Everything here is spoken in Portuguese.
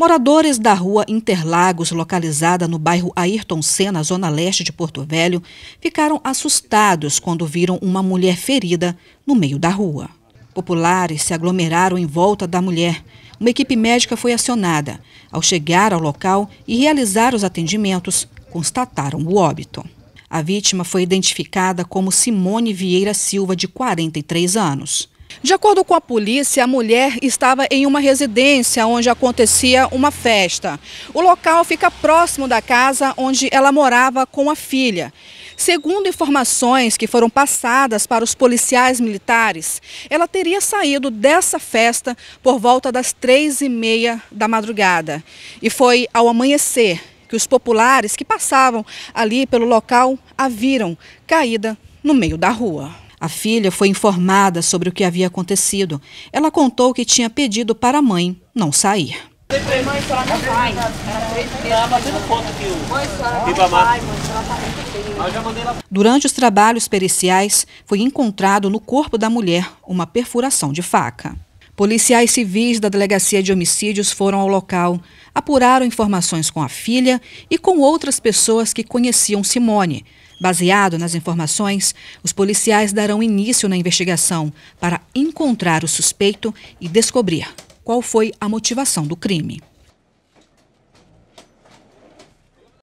Moradores da rua Interlagos, localizada no bairro Ayrton Senna, zona leste de Porto Velho, ficaram assustados quando viram uma mulher ferida no meio da rua. Populares se aglomeraram em volta da mulher. Uma equipe médica foi acionada. Ao chegar ao local e realizar os atendimentos, constataram o óbito. A vítima foi identificada como Simone Vieira Silva, de 43 anos. De acordo com a polícia, a mulher estava em uma residência onde acontecia uma festa. O local fica próximo da casa onde ela morava com a filha. Segundo informações que foram passadas para os policiais militares, ela teria saído dessa festa por volta das três e meia da madrugada. E foi ao amanhecer que os populares que passavam ali pelo local a viram caída no meio da rua. A filha foi informada sobre o que havia acontecido. Ela contou que tinha pedido para a mãe não sair. Durante os trabalhos periciais, foi encontrado no corpo da mulher uma perfuração de faca. Policiais civis da Delegacia de Homicídios foram ao local, apuraram informações com a filha e com outras pessoas que conheciam Simone. Baseado nas informações, os policiais darão início na investigação para encontrar o suspeito e descobrir qual foi a motivação do crime.